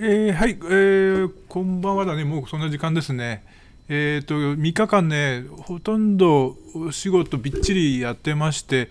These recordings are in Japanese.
えー、はい、えー、こんばんはだね、もうそんな時間ですね。えーと、3日間ね、ほとんどお仕事びっちりやってまして、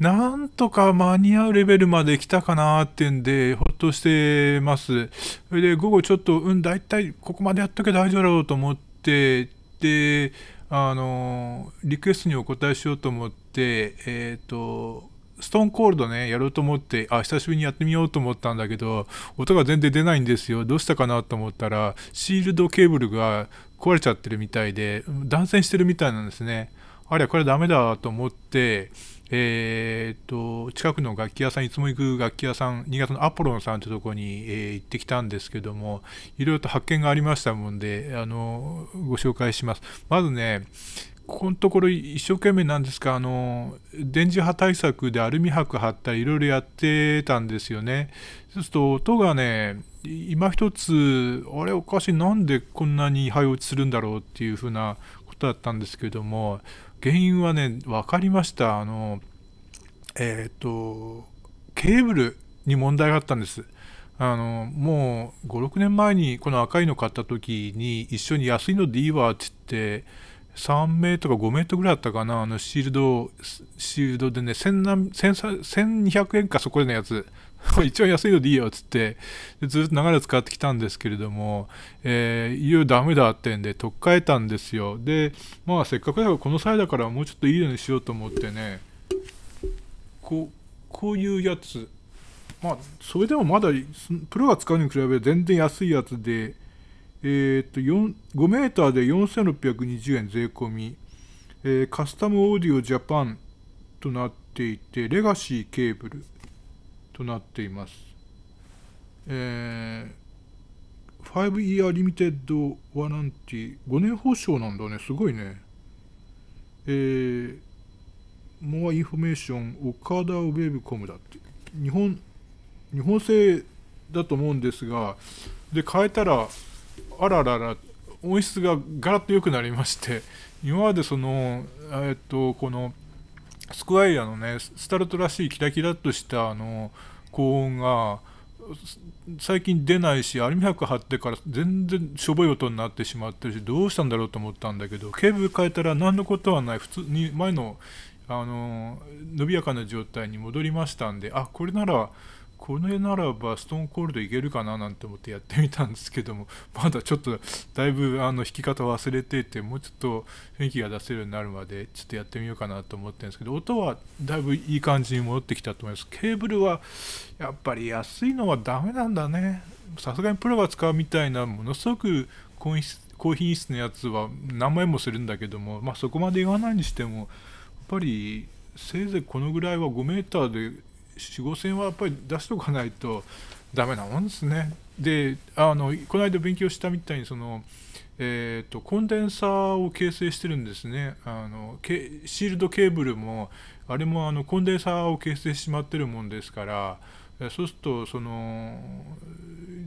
なんとか間に合うレベルまで来たかなってんで、ほっとしてます。それで午後ちょっと、うん、大体ここまでやっとけ大丈夫だろうと思って、で、あのリクエストにお答えしようと思って、えっ、ー、と、ストーンコールドね、やろうと思って、あ、久しぶりにやってみようと思ったんだけど、音が全然出ないんですよ。どうしたかなと思ったら、シールドケーブルが壊れちゃってるみたいで、断線してるみたいなんですね。あれ、これダメだと思って、えー、っと、近くの楽器屋さん、いつも行く楽器屋さん、新潟のアポロンさんってとこに、えー、行ってきたんですけども、いろいろと発見がありましたもんで、あの、ご紹介します。まずね、ここのところ一生懸命なんですかあの電磁波対策でアルミ箔貼ったりいろいろやってたんですよね。そうすると音がね今一つあれおかしいなんでこんなに灰落ちするんだろうっていうふうなことだったんですけども原因はね分かりました。あのえっ、ー、とケーブルに問題があったんです。あのもう56年前にこの赤いの買った時に一緒に安いのでいいわって言って3メートルか5メートルぐらいあったかな、あのシールド、シールドでね、1200円かそこでのやつ、一応安いのでいいよっつって、ずっと長れく使ってきたんですけれども、えー、いよいよダメだってんで、取っ替えたんですよ。で、まあせっかくだからこの際だからもうちょっといいようにしようと思ってね、こう、こういうやつ、まあそれでもまだプロが使うに比べて全然安いやつで、えー、っと5メーターで4620円税込み、えー、カスタムオーディオジャパンとなっていてレガシーケーブルとなっています、えー、5イヤーリミテッドワランティ5年保証なんだねすごいねえー、モアインフォメーション岡田ウェブコムだって日本日本製だと思うんですがで変えたらあららら音質がガラッと良くなりまして今までそのえっとこのスクワイヤのねスタルトらしいキラキラっとしたあの高音が最近出ないしアルミ箔貼ってから全然しょぼい音になってしまってるしどうしたんだろうと思ったんだけどケーブル変えたら何のことはない普通に前のあの伸びやかな状態に戻りましたんであこれならこれならばストーンコールドいけるかななんて思ってやってみたんですけども まだちょっとだいぶあの弾き方忘れててもうちょっと雰囲気が出せるようになるまでちょっとやってみようかなと思ってるんですけど音はだいぶいい感じに戻ってきたと思いますケーブルはやっぱり安いのはダメなんだねさすがにプロが使うみたいなものすごく高品質のやつは何万円もするんだけどもまあそこまで言わないにしてもやっぱりせいぜいこのぐらいは5 m で4、5千はやっぱり出しておかないとだめなもんですね。であのこの間勉強したみたいにその、えーと、コンデンサーを形成してるんですねあのけシールドケーブルもあれもあのコンデンサーを形成してしまってるもんですからそうするとその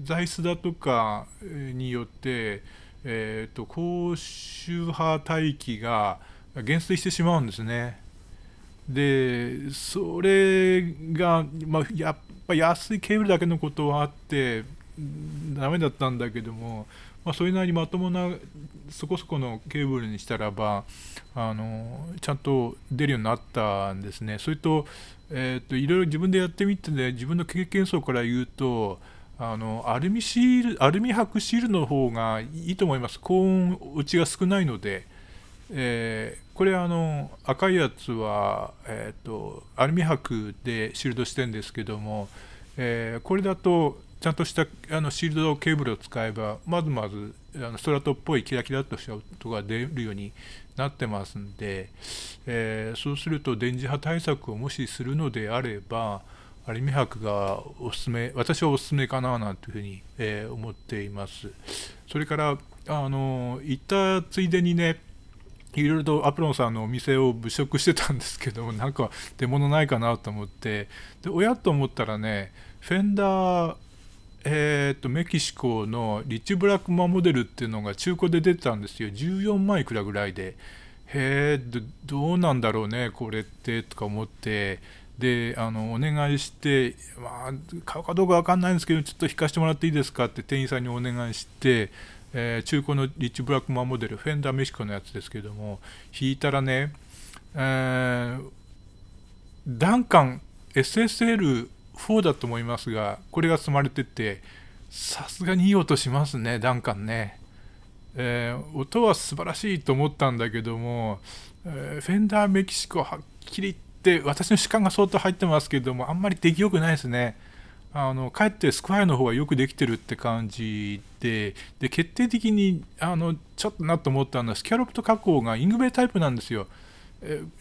材質だとかによって、えーと高周波帯域が減衰してしまうんですね。でそれが、まあ、やっぱ安いケーブルだけのことはあってダメだったんだけども、まあ、それなりにまともなそこそこのケーブルにしたらばあのちゃんと出るようになったんですねそれと,、えーと、いろいろ自分でやってみて、ね、自分の経験層から言うとあのアルミシールアルミ箔シールの方がいいと思います高温落ちが少ないので。えー、これあの赤いやつは、えーと、アルミ箔でシールドしてるんですけども、えー、これだとちゃんとしたあのシールドケーブルを使えばまずまずあのストラトっぽいキラキラっとした音が出るようになってますんで、えー、そうすると電磁波対策をもしするのであればアルミ箔がおすすめ私はおすすめかななんていうふうに、えー、思っていますそれからあの行ったついでにねいろいろとアプロンさんのお店を物色してたんですけどなんか出物ないかなと思ってで親と思ったらねフェンダーえーと、とメキシコのリッチ・ブラックマンモデルっていうのが中古で出てたんですよ14枚いくらぐらいでへえどうなんだろうねこれってとか思ってであのお願いして、まあ、買うかどうか分かんないんですけどちょっと引かせてもらっていいですかって店員さんにお願いしてえー、中古のリッチ・ブラックマンモデル、フェンダー・メシコのやつですけども、引いたらね、えー、ダンカン SSL4 だと思いますが、これが積まれてて、さすがにいい音しますね、ダンカンね。えー、音は素晴らしいと思ったんだけども、えー、フェンダーメキシコはっきり言って私の主観が相当入ってますけどもあんまり出来よくないですね。あのかえってスクワイの方がよくできてるって感じでで決定的にあのちょっとなと思ったのはスキャロップ加工がイングベイタイプなんですよ。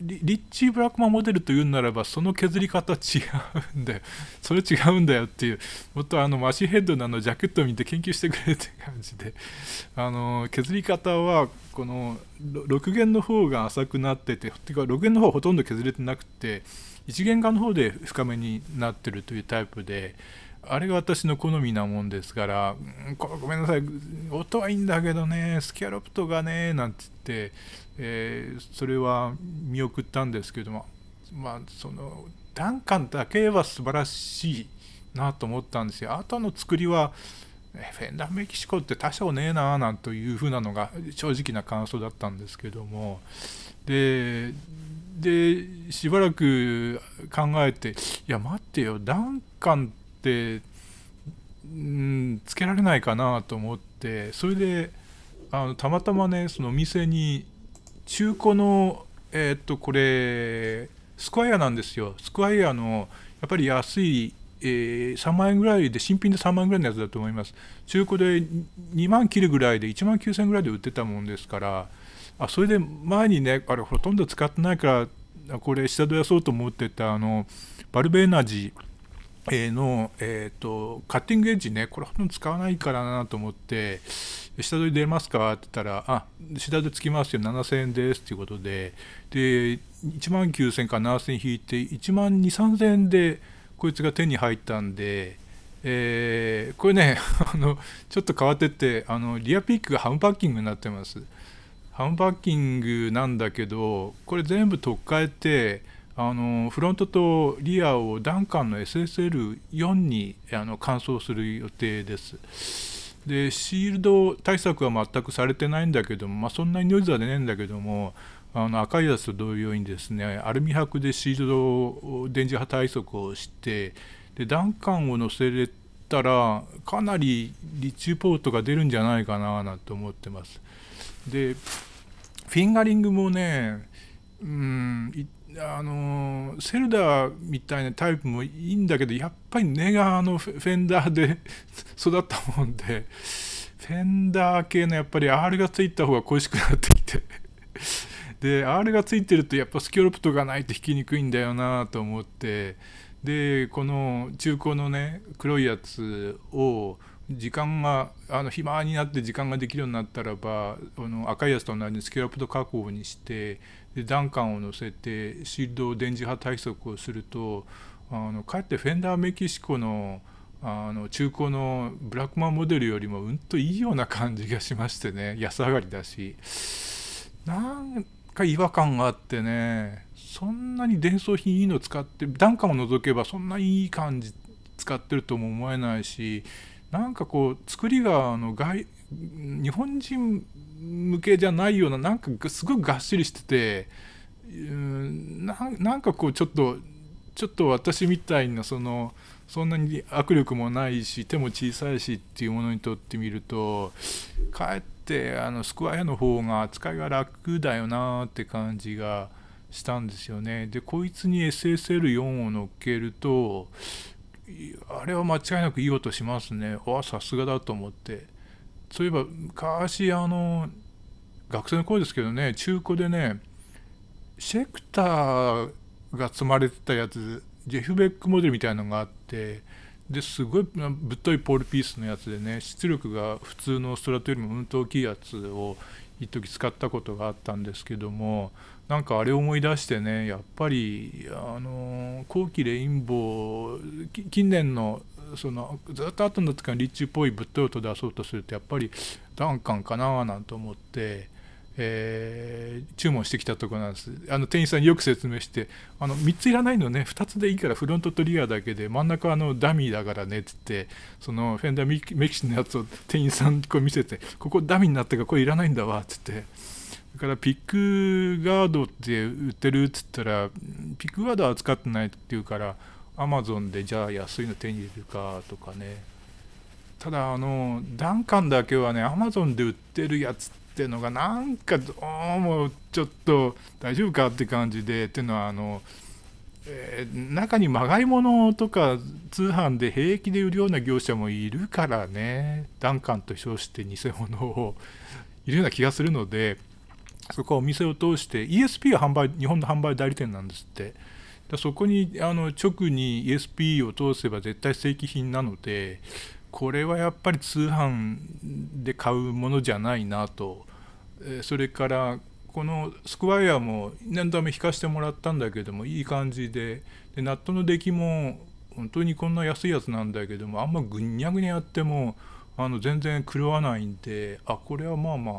リリッチー・ブラックマンモデルというならばその削り方違うんだよ それ違うんだよっていうもっとあのマシヘッドのあのジャケットを見て研究してくれって感じであの削り方はこの6弦の方が浅くなってててか6弦の方はほとんど削れてなくて一元化の方で深めになってるというタイプであれが私の好みなもんですから「ごめんなさい音はいいんだけどねスキャロプトがね」なんつって、えー、それは見送ったんですけどもまあそのダンカンだけは素晴らしいなと思ったんですよ。あとの作りはフェンダーメキシコって多少ねえなあなんというふうなのが正直な感想だったんですけどもででしばらく考えていや待ってよダンカンってんつけられないかなと思ってそれであのたまたまねそのお店に中古のえー、っとこれスクワイアなんですよスクワイアのやっぱり安い、えー、3万円ぐらいで新品で3万円ぐらいのやつだと思います中古で2万切るぐらいで1万9000円ぐらいで売ってたもんですからあそれで前にねあれほとんど使ってないからこれ下取り出そうと思ってたあのバルベエナジーの、えーと、カッティングエッジねこれほとんど使わないからなと思って下取り出ますかって言ったらあ下取りつきますよ7000円ですということでで1万9000から7000円引いて1万2 3 0 0円でこいつが手に入ったんで。えー、これね あのちょっと変わってってあのリアピックがハムパッキングになってますハンバッキングなんだけどこれ全部取っ替えてあのフロントとリアをダンカンの SSL4 にあの換装する予定です。でシールド対策は全くされてないんだけども、まあ、そんなにノイズは出ないんだけどもあの赤いやつと同様にですねアルミ箔でシールド電磁波対策をしてでダンカンを乗せれたらかなりリッチポートが出るんじゃないかななんて思ってます。でフィンガリングもねうんあのセルダーみたいなタイプもいいんだけどやっぱり根があのフェンダーで 育ったもんでフェンダー系のやっぱり R がついた方が恋しくなってきてで R がついてるとやっぱスキョロプトがないと弾きにくいんだよなと思ってでこの中古のね黒いやつを時間があの暇になって時間ができるようになったらばあの赤いやつと同じスケラプト加工にしてでカンを乗せてシールドを電磁波対策をするとあのかえってフェンダーメキシコのあの中古のブラックマンモデルよりもうんといいような感じがしましてね安上がりだしなんか違和感があってねそんなに伝送品いいの使ってダンカンを除けばそんないい感じ使ってるとも思えないしなんかこう作りがあの外日本人向けじゃないようななんかすごくがっしりしててうんなんかこうちょっとちょっと私みたいなそのそんなに握力もないし手も小さいしっていうものにとってみるとかえってあのスクワイアの方が扱いが楽だよなって感じがしたんですよね。でこいつに SSL4 を乗っけるとあれは間違いなくいい音しますねわさすがだと思ってそういえば昔あの学生の頃ですけどね中古でねシェクターが積まれてたやつジェフベックモデルみたいなのがあってですごいぶっといポールピースのやつでね出力が普通のストラトよりもうんと大きいやつを一時使ったことがあったんですけどもなんかあれ思い出してねやっぱりあの後期レインボー近年のそのずっと後になってからリッチっぽいぶっとい音出そうとするとやっぱりダンカンかななんて思ってえー、注文してきたところなんですあの店員さんによく説明してあの3ついらないのね2つでいいからフロントとリアだけで真ん中あのダミーだからねっつってそのフェンダーメキシのやつを店員さんにこう見せてここダミーになったからこれいらないんだわっつってだからピックガードって売ってるっつったらピックガードは扱ってないって言うからアマゾンでじゃあ安いの手に入れるかとかねただあのダンカンだけはねアマゾンで売ってるやつっっていうのがなんかどうもちょっと大丈夫かって感じでっていうのはあの、えー、中にまがいものとか通販で平気で売るような業者もいるからねダンカンと称して偽物をいるような気がするのでそこはお店を通して ESP は販売日本の販売代理店なんですって。そこにあの直に ESP を通せば絶対正規品なのでこれはやっぱり通販で買うものじゃないなと、えそれからこのスクワイヤーも念のため引かしてもらったんだけどもいい感じででナットの出来も本当にこんな安いやつなんだけどもあんまぐにゃぐにゃやってもあの全然狂わないんであこれはまあまあ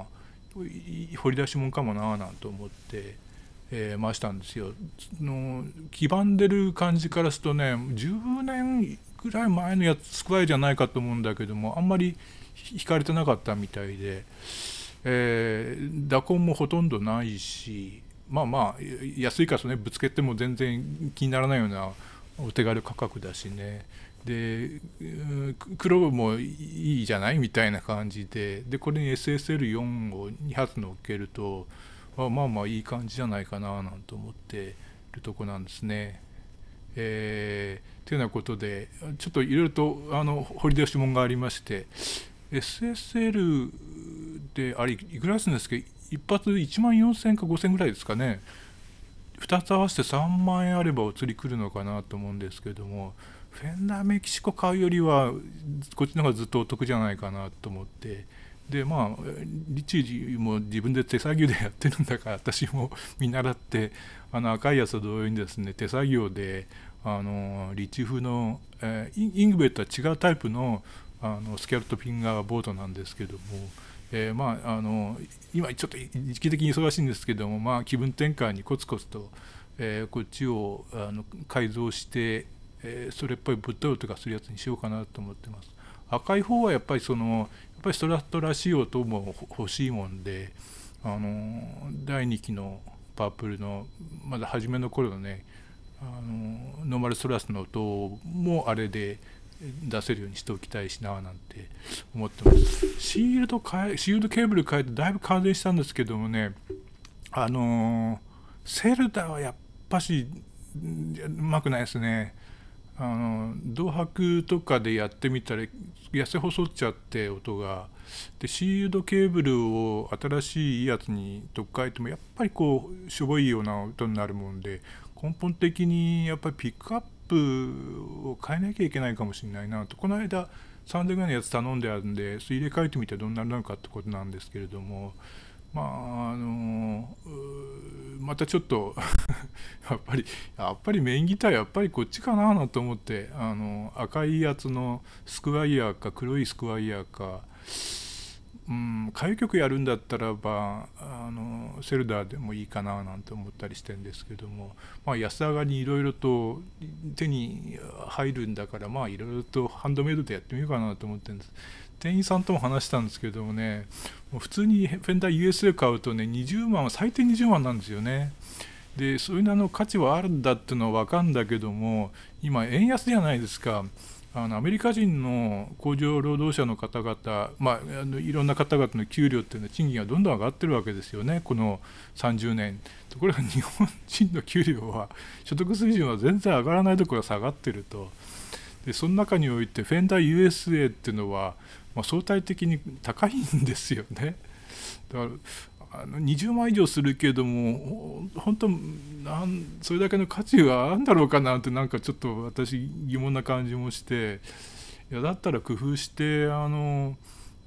掘り出し物かもなあなんて思って。えー、ましたんですよの黄ばんでる感じからするとね10年ぐらい前のやつスクワイじゃないかと思うんだけどもあんまり引かれてなかったみたいで、えー、打痕もほとんどないしまあまあ安いからねぶつけても全然気にならないようなお手軽価格だしねで黒もいいじゃないみたいな感じででこれに SSL4 を2発乗っけるとまあまあいい感じじゃないかななんて思ってるとこなんですね。えー、というようなことでちょっといろいろとあの掘り出し問がありまして SSL であれいくらするんですけど一発1万4000か5000ぐらいですかね2つ合わせて3万円あればお釣り来るのかなと思うんですけどもフェンダーメキシコ買うよりはこっちの方がずっとお得じゃないかなと思って。でまあリチーも自分で手作業でやってるんだから私も見習ってあの赤いやつと同様にですね手作業であのリチ風の、えー、イングベットは違うタイプのあのスキャルトフィンガーボートなんですけども、えー、まああの今ちょっと時期的に忙しいんですけども、まあ、気分転換にコツコツと、えー、こっちをあの改造して、えそれっぽいぶっ倒るとかするやつにしようかなと思ってます。赤い方はやっぱりそのやっぱりストラトらしい音も欲しいもんであの第2期のパープルのまだ初めの頃のねあのノーマルストラスの音もあれで出せるようにしておきたいしななんて思ってますシールドえシールドケーブル変えてだいぶ完全したんですけどもねあのセルダはやっぱしうまくないですねあの銅箔とかでやってみたら痩せ細っちゃって音がでシールドケーブルを新しいやつに取っ替えてもやっぱりこうしょぼいような音になるもんで根本的にやっぱりピックアップを変えなきゃいけないかもしれないなとこの間3 0 0 0円のやつ頼んであるんで入れ替えてみてどんなになるかってことなんですけれどもまああのまたちょっとやっぱりやっぱりメインギターやっぱりこっちかなな思ってあの赤いやつのスクワイヤーか黒いスクワイヤーかうん歌謡曲やるんだったらばあのセルダーでもいいかななんて思ったりしてるんですけども、まあ、安上がりにいろいろと手に入るんだからまあいろいろとハンドメイドでやってみようかなと思ってるんです。店員さんとも話したんですけどもねもう普通にフェンダー USA 買うとね20万は最低20万なんですよね。でそういうの価値はあるんだっていうのは分かるんだけども今円安じゃないですか。あのアメリカ人の工場労働者の方々、まあ、あのいろんな方々の給料っていうのは賃金がどんどん上がってるわけですよね、この30年。ところが 日本人の給料は、所得水準は全然上がらないところが下がってると。でその中において、フェンダー USA っていうのは、まあ、相対的に高いんですよね。だからあの20万以上するけれども本当なんそれだけの価値があるんだろうかなんてなんかちょっと私疑問な感じもしていやだったら工夫してあの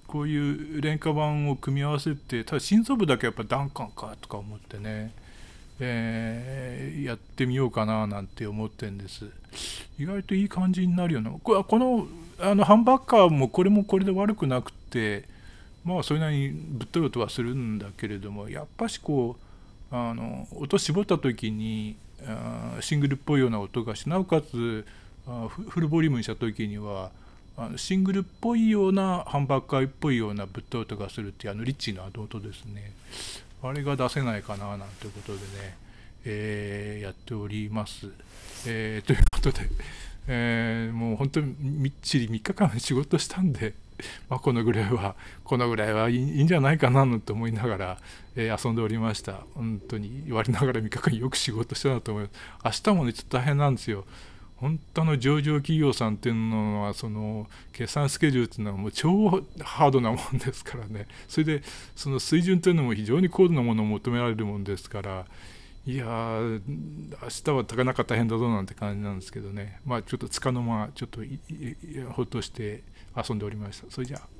こういう廉価版を組み合わせてただ心臓部だけやっぱ弾丸かとか思ってね、えー、やってみようかななんて思ってんです意外といい感じになるよなこのあのハンバーガーもこれもこれで悪くなくてまあそれなりにぶっ飛ぶ音はするんだけれどもやっぱしこうあの音絞った時にあシングルっぽいような音がしなおかつあフルボリュームにした時にはあのシングルっぽいようなハンバーガーっぽいようなぶっ飛ぶ音がするっていうあのリッチーな音ですねあれが出せないかななんてことでね、えー、やっております。えー、ということで、えー、もう本当にみっちり3日間仕事したんで。まあ、このぐらいはこのぐらいはいいんじゃないかななんて思いながら、えー、遊んでおりました本当に言われながら3日間よく仕事したなと思います明日もねちょっと大変なんですよ本当の上場企業さんっていうのはその決算スケジュールっていうのはもう超ハードなもんですからねそれでその水準というのも非常に高度なものを求められるもんですからいやー明日は高中大変だぞなんて感じなんですけどねまあちょっとつかの間ちょっとほっとして遊んでおりました。それじゃあ。